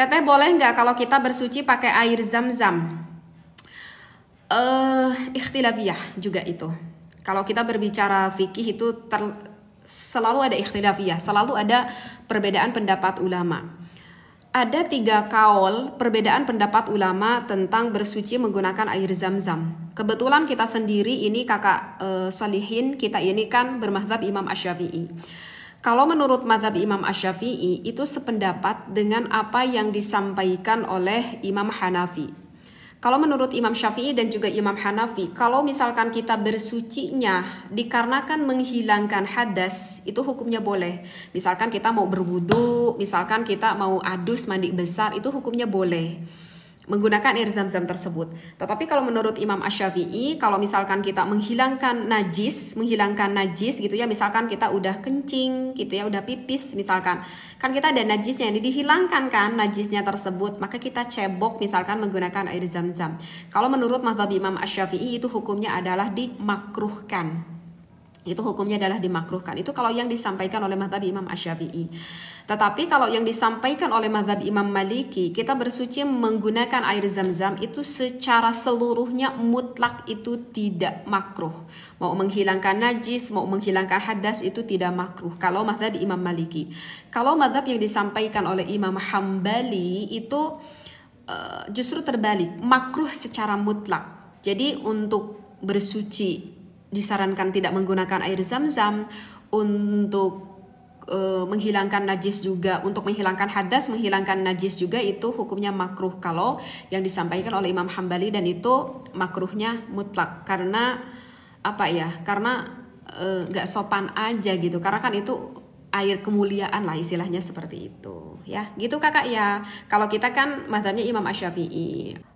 Teteh boleh nggak kalau kita bersuci pakai air zam-zam? uh, ikhtilafiyah juga itu. Kalau kita berbicara fikih itu ter, selalu ada ikhtilafiyah, selalu ada perbedaan pendapat ulama. Ada tiga kaul perbedaan pendapat ulama tentang bersuci menggunakan air zam-zam. Kebetulan kita sendiri ini kakak eh, salihin uh, salihin, kita ini kan bermahzab Imam Asyafi'i. Kalau menurut madhab Imam ash Asyafi'i itu sependapat dengan apa yang disampaikan oleh Imam Hanafi. Kalau menurut Imam Syafi'i dan juga Imam Hanafi, kalau misalkan kita bersucinya dikarenakan menghilangkan hadas, itu hukumnya boleh. Misalkan kita mau berwudu, misalkan kita mau adus mandi besar, itu hukumnya boleh menggunakan air zam-zam tersebut. Tetapi kalau menurut Imam Asyafi'i, kalau misalkan kita menghilangkan najis, menghilangkan najis gitu ya, misalkan kita udah kencing gitu ya, udah pipis misalkan, kan kita ada najisnya, jadi dihilangkan kan najisnya tersebut, maka kita cebok misalkan menggunakan air zam-zam. Kalau menurut mazhab Imam Asyafi'i itu hukumnya adalah dimakruhkan itu hukumnya adalah dimakruhkan. Itu kalau yang disampaikan oleh madhab Imam Asyafi'i. Tetapi kalau yang disampaikan oleh madhab Imam Maliki, kita bersuci menggunakan air zam-zam itu secara seluruhnya mutlak itu tidak makruh. Mau menghilangkan najis, mau menghilangkan hadas itu tidak makruh. Kalau madhab Imam Maliki. Kalau madhab yang disampaikan oleh Imam Hambali itu e, justru terbalik. Makruh secara mutlak. Jadi untuk bersuci disarankan tidak menggunakan air zam-zam untuk eh, menghilangkan najis juga untuk menghilangkan hadas menghilangkan najis juga itu hukumnya makruh kalau yang disampaikan oleh Imam Hambali dan itu makruhnya mutlak karena apa ya karena eh, nggak e, sopan aja gitu karena kan itu air kemuliaan lah istilahnya seperti itu ya gitu kakak ya kalau kita kan matanya Imam Asyafi'i